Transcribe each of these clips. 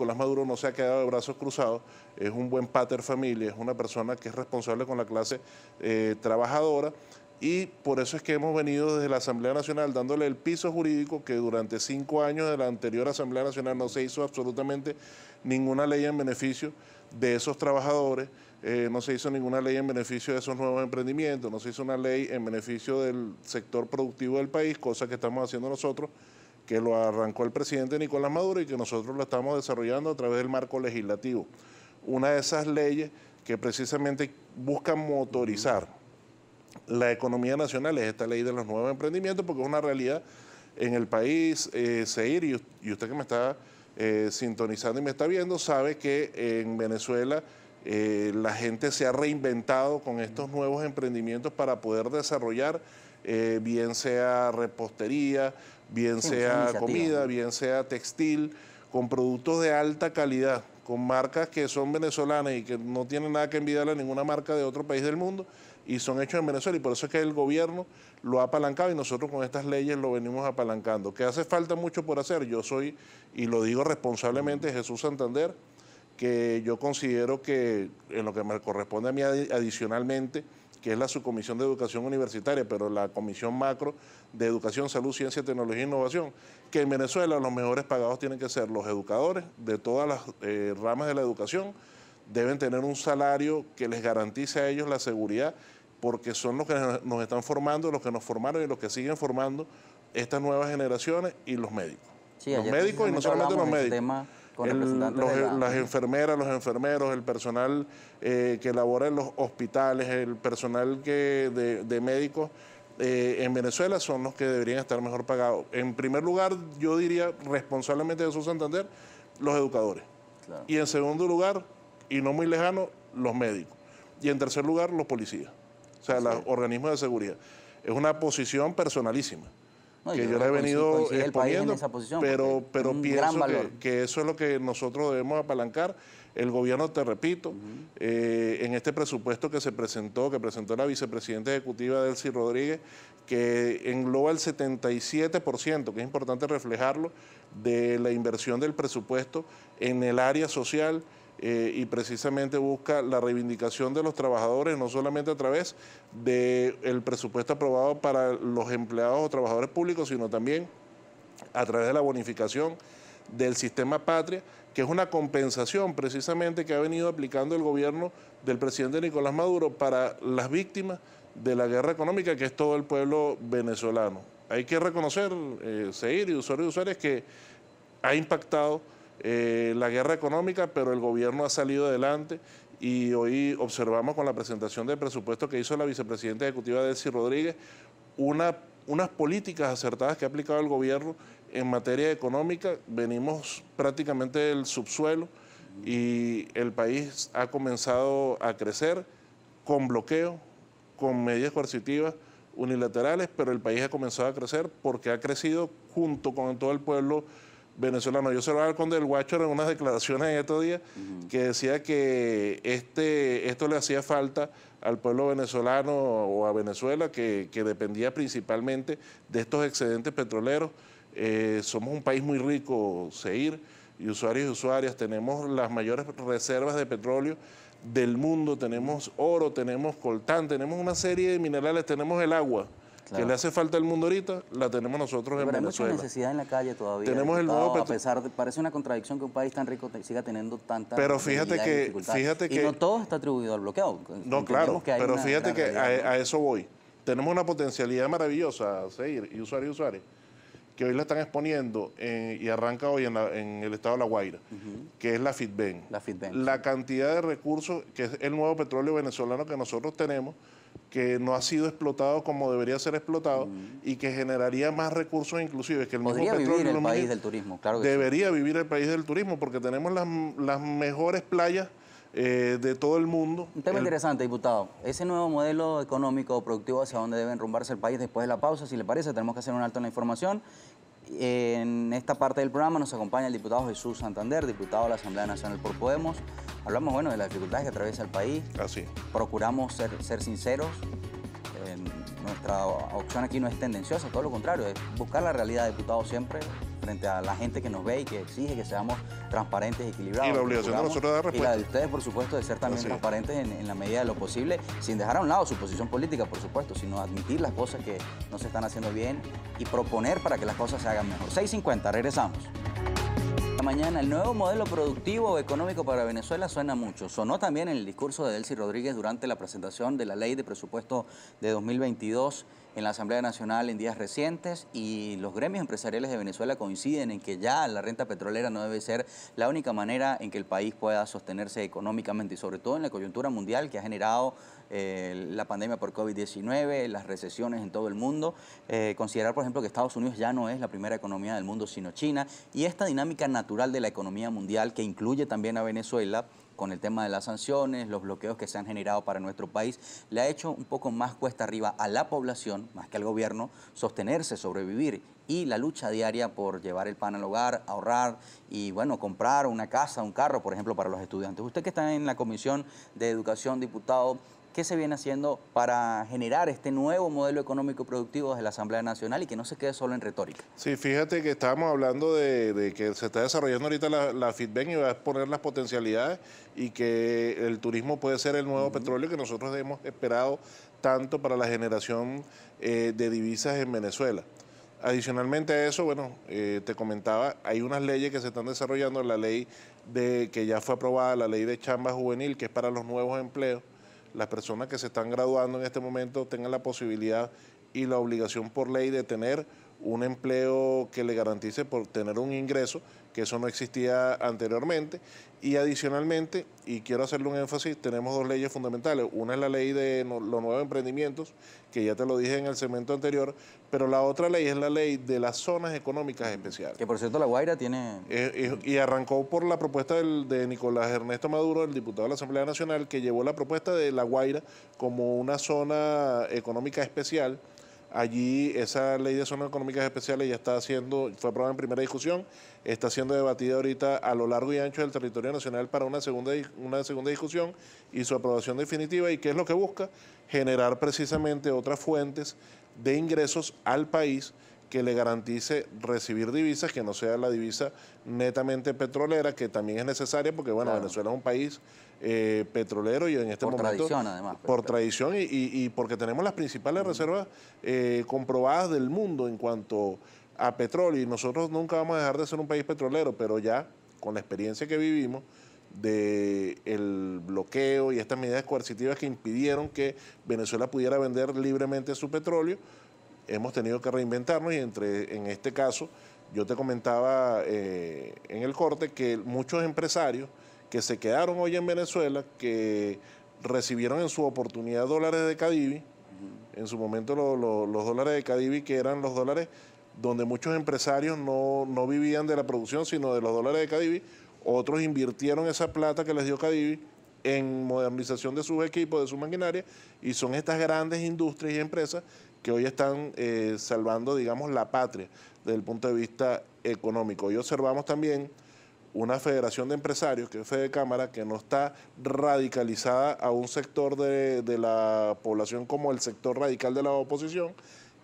Nicolás Maduro no se ha quedado de brazos cruzados, es un buen pater familia, es una persona que es responsable con la clase eh, trabajadora y por eso es que hemos venido desde la Asamblea Nacional dándole el piso jurídico que durante cinco años de la anterior Asamblea Nacional no se hizo absolutamente ninguna ley en beneficio de esos trabajadores, eh, no se hizo ninguna ley en beneficio de esos nuevos emprendimientos, no se hizo una ley en beneficio del sector productivo del país, cosa que estamos haciendo nosotros que lo arrancó el presidente Nicolás Maduro y que nosotros lo estamos desarrollando a través del marco legislativo. Una de esas leyes que precisamente busca motorizar la economía nacional es esta ley de los nuevos emprendimientos, porque es una realidad en el país. Eh, ...seguir y, usted que me está eh, sintonizando y me está viendo, sabe que en Venezuela eh, la gente se ha reinventado con estos nuevos emprendimientos para poder desarrollar, bien sea repostería, bien sea comida, bien sea textil, con productos de alta calidad, con marcas que son venezolanas y que no tienen nada que envidiarle a ninguna marca de otro país del mundo y son hechos en Venezuela y por eso es que el gobierno lo ha apalancado y nosotros con estas leyes lo venimos apalancando. Que hace falta mucho por hacer, yo soy, y lo digo responsablemente, Jesús Santander, que yo considero que en lo que me corresponde a mí adicionalmente, que es la Subcomisión de Educación Universitaria, pero la Comisión Macro de Educación, Salud, Ciencia, Tecnología e Innovación, que en Venezuela los mejores pagados tienen que ser los educadores de todas las eh, ramas de la educación, deben tener un salario que les garantice a ellos la seguridad, porque son los que nos están formando, los que nos formaron y los que siguen formando estas nuevas generaciones y los médicos. los médicos y no solamente los médicos. E, las enfermeras, los enfermeros, el personal eh, que labora en los hospitales, el personal que de, médicos eh, en Venezuela son los que deberían estar mejor pagados. En primer lugar, yo diría responsablemente de su Santander, los educadores. Y en segundo lugar, y no muy lejano, los médicos. Y en tercer lugar, los policías, o sea, los organismos de seguridad. Es una posición personalísima que yo, le he venido exponiendo, posición, pero, pero pienso que, eso es lo que nosotros debemos apalancar. El gobierno, te repito, eh, en este presupuesto que se presentó, que presentó la vicepresidenta ejecutiva Delcy Rodríguez, que engloba el 77%, que es importante reflejarlo, de la inversión del presupuesto en el área social, eh, y precisamente busca la reivindicación de los trabajadores, no solamente a través del presupuesto aprobado para los empleados o trabajadores públicos, sino también a través de la bonificación del sistema patria, que es una compensación precisamente que ha venido aplicando el gobierno del presidente Nicolás Maduro para las víctimas de la guerra económica, que es todo el pueblo venezolano. Hay que reconocer, eh, seguir y usuarios y usuarios que ha impactado eh, la guerra económica, pero el gobierno ha salido adelante y hoy observamos con la presentación del presupuesto que hizo la vicepresidenta ejecutiva Desi Rodríguez unas políticas acertadas que ha aplicado el gobierno en materia económica. Venimos prácticamente del subsuelo y el país ha comenzado a crecer con bloqueo, con medidas coercitivas unilaterales, pero el país ha comenzado a crecer porque ha crecido junto con todo el pueblo venezolano. Yo se lo hablaba con Del Guacho en unas declaraciones en estos días que decía que este, esto le hacía falta al pueblo venezolano o a Venezuela, que, dependía principalmente de estos excedentes petroleros. Eh, somos un país muy rico, Seir, y usuarios y usuarias, tenemos las mayores reservas de petróleo del mundo, tenemos oro, tenemos coltán, tenemos una serie de minerales, tenemos el agua. Que le hace falta al mundo ahorita, la tenemos nosotros en Venezuela. Pero hay mucha necesidad en la calle todavía. Tenemos el nuevo A pesar de, parece una contradicción que un país tan rico siga teniendo tanta. Pero fíjate que, fíjate que. no todo está atribuido al bloqueo. No, claro. pero fíjate que a, eso voy. Tenemos una potencialidad maravillosa, seguir y usuarios y usuarios que hoy la están exponiendo y arranca hoy en, el estado de La Guaira, que es la FITBEN. La FITBEN. La cantidad de recursos, que es el nuevo petróleo venezolano que nosotros tenemos, que no ha sido explotado como debería ser explotado mm. y que generaría más recursos inclusive que el Podría vivir el país del turismo, Debería vivir el país del turismo porque tenemos las, mejores playas eh, de todo el mundo. Un tema interesante, diputado. Ese nuevo modelo económico productivo hacia dónde debe enrumbarse el país después de la pausa, si le parece, tenemos que hacer un alto en la información en esta parte del programa nos acompaña el diputado Jesús Santander, diputado de la Asamblea Nacional por Podemos. Hablamos, bueno, de las dificultades que atraviesa el país. Procuramos ser, sinceros. Eh, nuestra opción aquí no es tendenciosa, todo lo contrario, es buscar la realidad, diputado, siempre, frente a la gente que nos ve y que exige que seamos transparentes, equilibrados. Y la obligación de nosotros de dar respuesta. Y la de ustedes, por supuesto, de ser también transparentes en, la medida de lo posible, sin dejar a un lado su posición política, por supuesto, sino admitir las cosas que no se están haciendo bien y proponer para que las cosas se hagan mejor. 6.50, regresamos. Mañana, el nuevo modelo productivo económico para Venezuela suena mucho. Sonó también en el discurso de Delcy Rodríguez durante la presentación de la ley de presupuesto de 2022 en la Asamblea Nacional en días recientes y los gremios empresariales de Venezuela coinciden en que ya la renta petrolera no debe ser la única manera en que el país pueda sostenerse económicamente y sobre todo en la coyuntura mundial que ha generado eh, la pandemia por COVID-19, las recesiones en todo el mundo. Eh, considerar, por ejemplo, que Estados Unidos ya no es la primera economía del mundo sino China y esta dinámica natural de la economía mundial que incluye también a Venezuela con el tema de las sanciones, los bloqueos que se han generado para nuestro país, le ha hecho un poco más cuesta arriba a la población, más que al gobierno, sostenerse, sobrevivir y la lucha diaria por llevar el pan al hogar, ahorrar y, bueno, comprar una casa, un carro, por ejemplo, para los estudiantes. Usted que está en la Comisión de Educación, diputado, qué se viene haciendo para generar este nuevo modelo económico productivo desde la Asamblea Nacional y que no se quede solo en retórica. Sí, fíjate que estábamos hablando de, que se está desarrollando ahorita la, la FITBEN y va a exponer las potencialidades y que el turismo puede ser el nuevo petróleo que nosotros hemos esperado tanto para la generación eh, de divisas en Venezuela. Adicionalmente a eso, bueno, eh, te comentaba, hay unas leyes que se están desarrollando, la ley de que ya fue aprobada, la ley de chamba juvenil, que es para los nuevos empleos, las personas que se están graduando en este momento tengan la posibilidad y la obligación por ley de tener un empleo que le garantice por tener un ingreso, que eso no existía anteriormente. Y adicionalmente, y quiero hacerle un énfasis, tenemos dos leyes fundamentales. Una es la ley de los nuevos emprendimientos, que ya te lo dije en el segmento anterior, pero la otra ley es la ley de las zonas económicas especiales. Que por cierto, La Guaira tiene... y arrancó por la propuesta del, de Nicolás Ernesto Maduro, el diputado de la Asamblea Nacional, que llevó la propuesta de La Guaira como una zona económica especial Allí esa ley de zonas económicas especiales ya está haciendo, fue aprobada en primera discusión, está siendo debatida ahorita a lo largo y ancho del territorio nacional para una segunda, una segunda discusión y su aprobación definitiva. ¿Y qué es lo que busca? Generar precisamente otras fuentes de ingresos al país que le garantice recibir divisas, que no sea la divisa netamente petrolera, que también es necesaria porque, bueno, Venezuela es un país eh, petrolero y en este momento... Por tradición, además. Pues, por tradición y, porque tenemos las principales mm. reservas eh, comprobadas del mundo en cuanto a petróleo y nosotros nunca vamos a dejar de ser un país petrolero, pero ya con la experiencia que vivimos del bloqueo y estas medidas coercitivas que impidieron que Venezuela pudiera vender libremente su petróleo, hemos tenido que reinventarnos y entre, en este caso yo te comentaba eh, en el corte que muchos empresarios que se quedaron hoy en Venezuela, que recibieron en su oportunidad dólares de Cadivi, en su momento los dólares de Cadivi que eran los dólares donde muchos empresarios no, no vivían de la producción, sino de los dólares de Cadivi, otros invirtieron esa plata que les dio Cadivi en modernización de sus equipos, de su maquinaria, y son estas grandes industrias y empresas que hoy están eh, salvando, digamos, la patria desde el punto de vista económico. Y observamos también una federación de empresarios, que es Fede Cámara, que no está radicalizada a un sector de, la población como el sector radical de la oposición,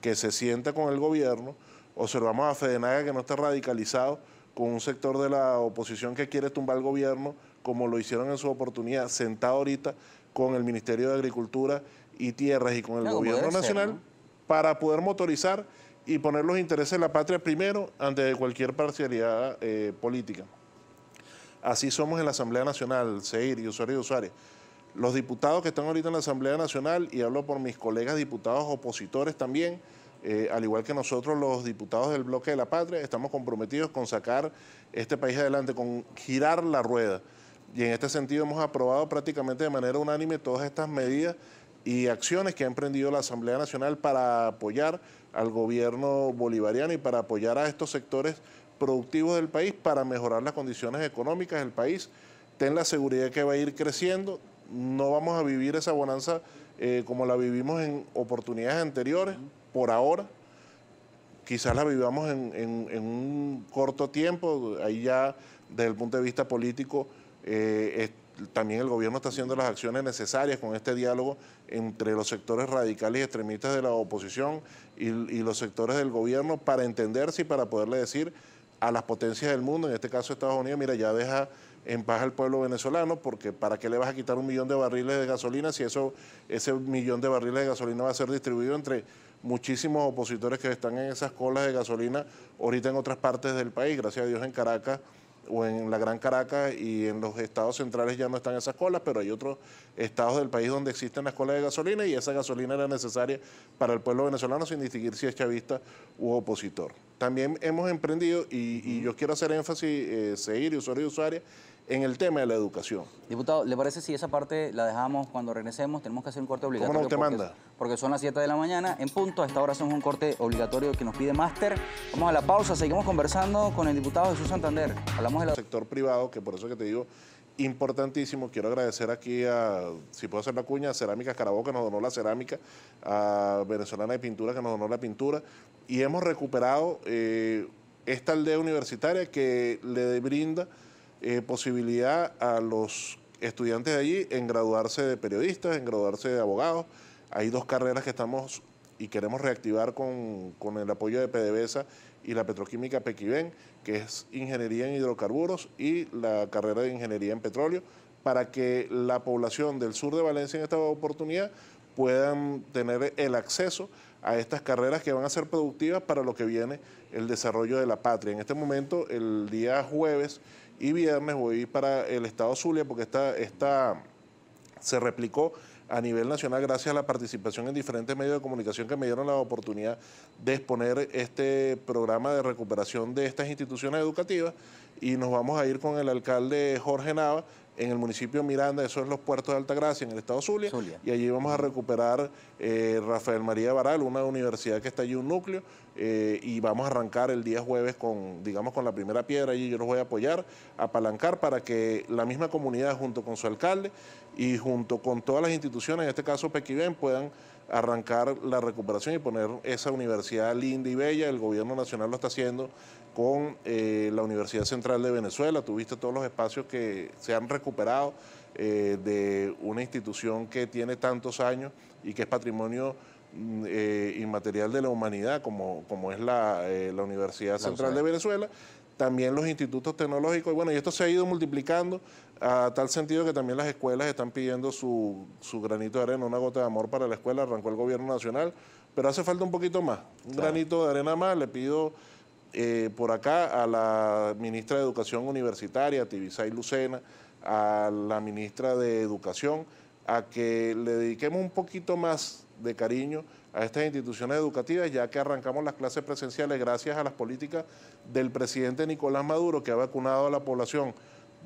que se sienta con el gobierno. Observamos a Fedenaga que no está radicalizado con un sector de la oposición que quiere tumbar el gobierno, como lo hicieron en su oportunidad, sentado ahorita con el Ministerio de Agricultura y Tierras y con el Gobierno Nacional para poder motorizar y poner los intereses de la patria primero ante cualquier parcialidad eh, política. Así somos en la Asamblea Nacional, Seir y usuarios y usuarios Los diputados que están ahorita en la Asamblea Nacional, y hablo por mis colegas diputados opositores también, eh, al igual que nosotros los diputados del bloque de la patria, estamos comprometidos con sacar este país adelante, con girar la rueda. Y en este sentido hemos aprobado prácticamente de manera unánime todas estas medidas y acciones que ha emprendido la Asamblea Nacional para apoyar al gobierno bolivariano y para apoyar a estos sectores productivos del país para mejorar las condiciones económicas del país. Ten la seguridad que va a ir creciendo, no vamos a vivir esa bonanza eh, como la vivimos en oportunidades anteriores, por ahora. Quizás la vivamos en, un corto tiempo, ahí ya desde el punto de vista político eh, también el gobierno está haciendo las acciones necesarias con este diálogo entre los sectores radicales y extremistas de la oposición y, los sectores del gobierno para entenderse y para poderle decir a las potencias del mundo, en este caso Estados Unidos, mira, ya deja en paz al pueblo venezolano, porque ¿para qué le vas a quitar un millón de barriles de gasolina si eso, ese millón de barriles de gasolina va a ser distribuido entre muchísimos opositores que están en esas colas de gasolina ahorita en otras partes del país, gracias a Dios en Caracas? o en la Gran Caracas y en los estados centrales ya no están esas colas, pero hay otros estados del país donde existen las colas de gasolina y esa gasolina era necesaria para el pueblo venezolano sin distinguir si es chavista u opositor. También hemos emprendido, y, yo quiero hacer énfasis, eh, seguir usuario y usuaria, en el tema de la educación. Diputado, ¿le parece si esa parte la dejamos cuando regresemos? Tenemos que hacer un corte obligatorio. ¿Cómo te manda? Porque son las 7 de la mañana. En punto, a esta hora hacemos un corte obligatorio que nos pide Máster. Vamos a la pausa, seguimos conversando con el diputado Jesús Santander. Hablamos del sector privado, que por eso que te digo, importantísimo. Quiero agradecer aquí a, si puedo hacer la cuña, a Cerámica Escarabó... que nos donó la cerámica, a Venezolana de Pintura, que nos donó la pintura. Y hemos recuperado eh, esta aldea universitaria que le brinda eh, posibilidad a los estudiantes de allí en graduarse de periodistas, en graduarse de abogados. Hay dos carreras que estamos y queremos reactivar con, el apoyo de PDVSA y la petroquímica Pequiven, que es ingeniería en hidrocarburos y la carrera de ingeniería en petróleo, para que la población del sur de Valencia en esta oportunidad puedan tener el acceso a estas carreras que van a ser productivas para lo que viene el desarrollo de la patria. En este momento, el día jueves y viernes voy para el estado Zulia porque esta se replicó a nivel nacional gracias a la participación en diferentes medios de comunicación que me dieron la oportunidad de exponer este programa de recuperación de estas instituciones educativas y nos vamos a ir con el alcalde Jorge Nava en el municipio Miranda, eso es los puertos de Altagracia, en el estado Zulia, y allí vamos a recuperar eh, Rafael María Baral, una universidad que está allí, un núcleo, eh, y vamos a arrancar el día jueves con, digamos, con la primera piedra allí, yo los voy a apoyar, apalancar para que la misma comunidad junto con su alcalde y junto con todas las instituciones, en este caso Pequiven, puedan arrancar la recuperación y poner esa universidad linda y bella, el gobierno nacional lo está haciendo con eh, la Universidad Central de Venezuela, tuviste todos los espacios que se han recuperado eh, de una institución que tiene tantos años y que es patrimonio mm, eh, inmaterial de la humanidad, como, como es la, la Universidad Central de Venezuela, también los institutos tecnológicos, y bueno, y esto se ha ido multiplicando a tal sentido que también las escuelas están pidiendo su, su granito de arena, una gota de amor para la escuela, arrancó el gobierno nacional, pero hace falta un poquito más, un granito de arena más, le pido eh, por acá a la ministra de Educación Universitaria, Tibisay Lucena, a la ministra de Educación, a que le dediquemos un poquito más de cariño a estas instituciones educativas, ya que arrancamos las clases presenciales gracias a las políticas del presidente Nicolás Maduro, que ha vacunado a la población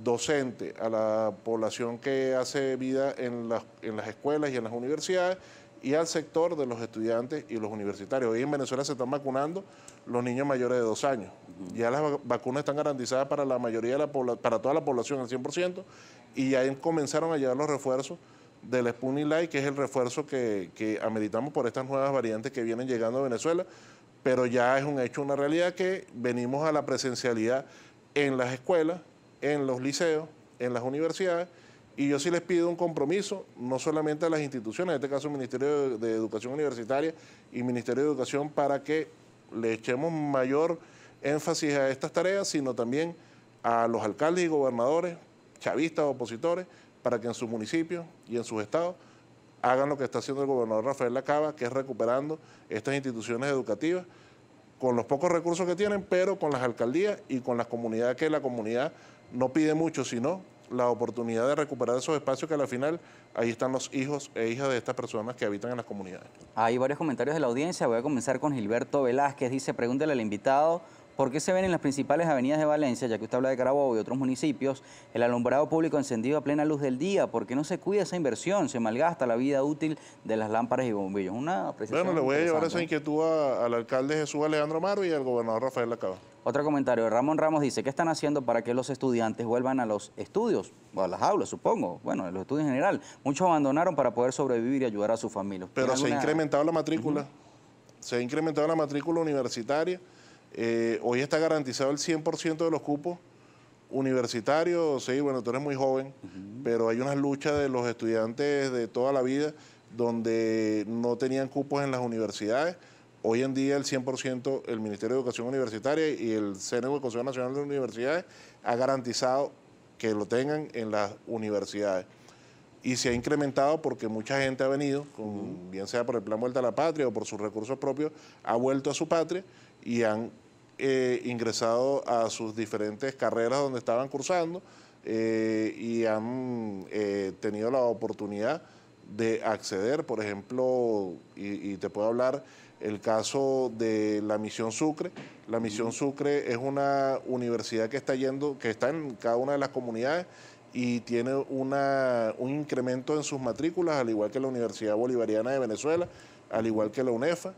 docente, a la población que hace vida en las escuelas y en las universidades, y al sector de los estudiantes y los universitarios. Hoy en Venezuela se están vacunando los niños mayores de dos años. Ya las vacunas están garantizadas para la mayoría de la para toda la población al 100% y ya comenzaron a llegar los refuerzos del Sputnik Light, que es el refuerzo que, que ameritamos por estas nuevas variantes que vienen llegando a Venezuela, pero ya es un hecho, una realidad que venimos a la presencialidad en las escuelas, en los liceos, en las universidades y yo sí les pido un compromiso, no solamente a las instituciones, en este caso el Ministerio de Educación Universitaria y Ministerio de Educación, para que le echemos mayor énfasis a estas tareas, sino también a los alcaldes y gobernadores, chavistas, opositores, para que en sus municipios y en sus estados hagan lo que está haciendo el gobernador Rafael Lacaba, que es recuperando estas instituciones educativas con los pocos recursos que tienen, pero con las alcaldías y con las comunidades, que la comunidad no pide mucho, sino la oportunidad de recuperar esos espacios que a la final ahí están los hijos e hijas de estas personas que habitan en las comunidades. Hay varios comentarios de la audiencia, voy a comenzar con Gilberto Velázquez, dice, pregúntele al invitado ¿Por qué se ven en las principales avenidas de Valencia, ya que usted habla de Carabobo y otros municipios, el alumbrado público encendido a plena luz del día? ¿Por qué no se cuida esa inversión? Se malgasta la vida útil de las lámparas y bombillos. Una Bueno, le voy a llevar esa inquietud al alcalde Jesús Alejandro Maro y al gobernador Rafael Lacaba. Otro comentario, Ramón Ramos dice, ¿qué están haciendo para que los estudiantes vuelvan a los estudios? O a las aulas, supongo. Bueno, a los estudios en general. Muchos abandonaron para poder sobrevivir y ayudar a su familia. Pero se ha incrementado la matrícula. Se ha incrementado la matrícula universitaria. Eh, hoy está garantizado el 100% de los cupos universitarios, sí, bueno, tú eres muy joven, pero hay una lucha de los estudiantes de toda la vida donde no tenían cupos en las universidades. Hoy en día el 100%, el Ministerio de Educación Universitaria y el CNU, Consejo Nacional de Universidades, ha garantizado que lo tengan en las universidades. Y se ha incrementado porque mucha gente ha venido, bien sea por el Plan Vuelta a la Patria o por sus recursos propios, ha vuelto a su patria y han eh, ingresado a sus diferentes carreras donde estaban cursando eh, y han eh, tenido la oportunidad de acceder, por ejemplo, y, te puedo hablar el caso de la Misión Sucre. La Misión Sucre es una universidad que está yendo, que está en cada una de las comunidades y tiene un incremento en sus matrículas, al igual que la Universidad Bolivariana de Venezuela, al igual que la UNEFA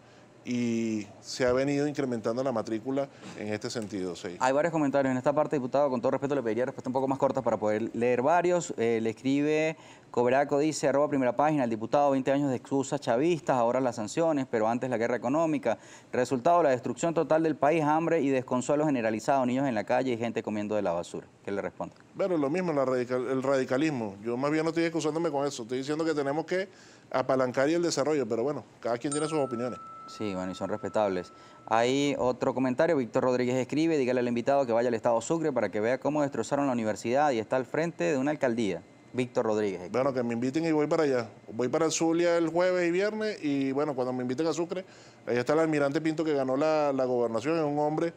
y se ha venido incrementando la matrícula en este sentido. Hay varios comentarios en esta parte, diputado, con todo respeto le pediría respuesta un poco más corta para poder leer varios. Eh, le escribe Cobraco dice, arroba primera página, el diputado, 20 años de excusas chavistas, ahora las sanciones, pero antes la guerra económica. Resultado, la destrucción total del país, hambre y desconsuelo generalizado, niños en la calle y gente comiendo de la basura. ¿Qué le responde? Bueno, lo mismo, el radicalismo. Yo más bien no estoy excusándome con eso, estoy diciendo que tenemos que apalancar y el desarrollo, pero bueno, cada quien tiene sus opiniones. Sí, bueno, y son respetables. Hay otro comentario, Víctor Rodríguez escribe, dígale al invitado que vaya al Estado Sucre para que vea cómo destrozaron la universidad y está al frente de una alcaldía. Víctor Rodríguez. Bueno, que me inviten y voy para allá. Voy para Zulia el jueves y viernes y bueno, cuando me inviten a Sucre, ahí está el almirante Pinto que ganó la, gobernación, es un hombre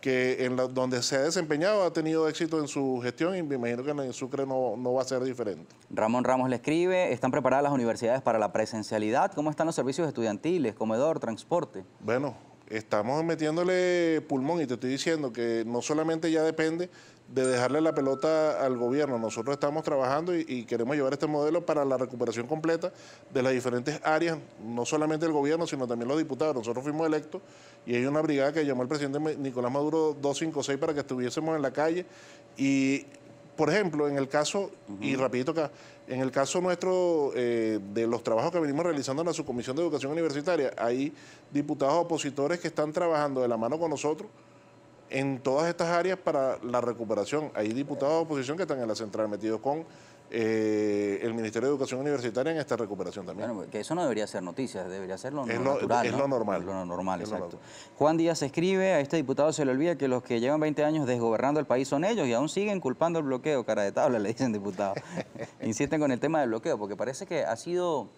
que en la, donde se ha desempeñado ha tenido éxito en su gestión y me imagino que en Sucre no, no, va a ser diferente. Ramón Ramos le escribe, ¿están preparadas las universidades para la presencialidad? ¿Cómo están los servicios estudiantiles, comedor, transporte? Bueno, estamos metiéndole pulmón y te estoy diciendo que no solamente ya depende de dejarle la pelota al gobierno. Nosotros estamos trabajando y, queremos llevar este modelo para la recuperación completa de las diferentes áreas, no solamente el gobierno, sino también los diputados. Nosotros fuimos electos y hay una brigada que llamó el presidente Nicolás Maduro 256 para que estuviésemos en la calle. Y, por ejemplo, en el caso, y rapidito acá, en el caso nuestro eh, de los trabajos que venimos realizando en la Subcomisión de Educación Universitaria, hay diputados opositores que están trabajando de la mano con nosotros en todas estas áreas para la recuperación. Hay diputados de oposición que están en la central metidos con eh, el Ministerio de Educación Universitaria en esta recuperación también. Bueno, que eso no debería ser noticias, debería ser lo, Es lo normal. Es lo normal, exacto. Juan Díaz escribe, a este diputado se le olvida que los que llevan 20 años desgobernando el país son ellos y aún siguen culpando el bloqueo, cara de tabla, le dicen diputado. Insisten con el tema del bloqueo, porque parece que ha sido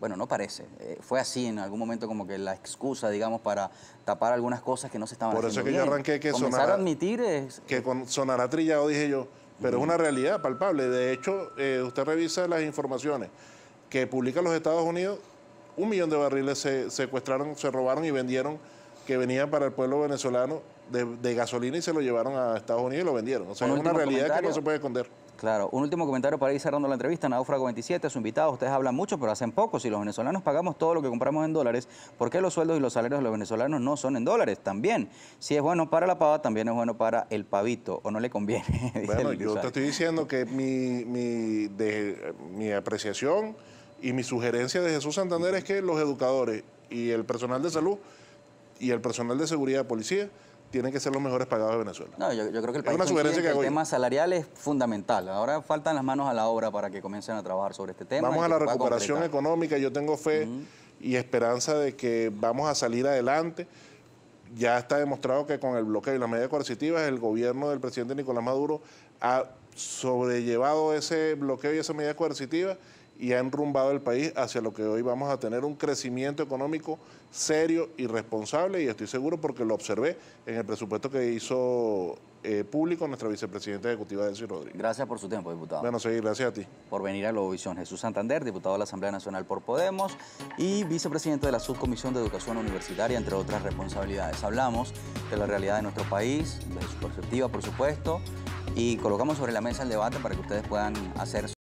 bueno, no parece. Eh, fue así en algún momento como que la excusa, digamos, para tapar algunas cosas que no se estaban haciendo Por eso es que yo arranqué que Comenzar a admitir Que sonará trillado, dije yo, pero es una realidad palpable. De hecho, eh, usted revisa las informaciones que publican los Estados Unidos, un millón de barriles se secuestraron, se robaron y vendieron que venían para el pueblo venezolano de, gasolina y se lo llevaron a Estados Unidos y lo vendieron. O sea, es una realidad que no se puede esconder Claro, un último comentario para ir cerrando la entrevista. Náufrago 27, su invitado, ustedes hablan mucho, pero hacen poco. Si los venezolanos pagamos todo lo que compramos en dólares, ¿por qué los sueldos y los salarios de los venezolanos no son en dólares? También, si es bueno para la pava, también es bueno para el pavito, o no le conviene. bueno, yo te estoy diciendo que mi, de, mi apreciación y mi sugerencia de Jesús Santander es que los educadores y el personal de salud y el personal de seguridad de policía tienen que ser los mejores pagados de Venezuela. No, yo, creo que el, tema salarial es fundamental. Ahora faltan las manos a la obra para que comiencen a trabajar sobre este tema. Vamos a la recuperación económica. Yo tengo fe y esperanza de que vamos a salir adelante. Ya está demostrado que con el bloqueo y las medidas coercitivas, el gobierno del presidente Nicolás Maduro ha sobrellevado ese bloqueo y esa medida coercitivas y ha enrumbado el país hacia lo que hoy vamos a tener un crecimiento económico serio y responsable y estoy seguro porque lo observé en el presupuesto que hizo eh, público nuestra vicepresidenta ejecutiva Delcy Rodríguez. Gracias por su tiempo, diputado. Bueno, seguir, gracias a ti. Por venir a Globovisión, Jesús Santander, diputado de la Asamblea Nacional por Podemos y vicepresidente de la Subcomisión de Educación Universitaria, entre otras responsabilidades. Hablamos de la realidad de nuestro país, de su perspectiva, por supuesto, y colocamos sobre la mesa el debate para que ustedes puedan hacer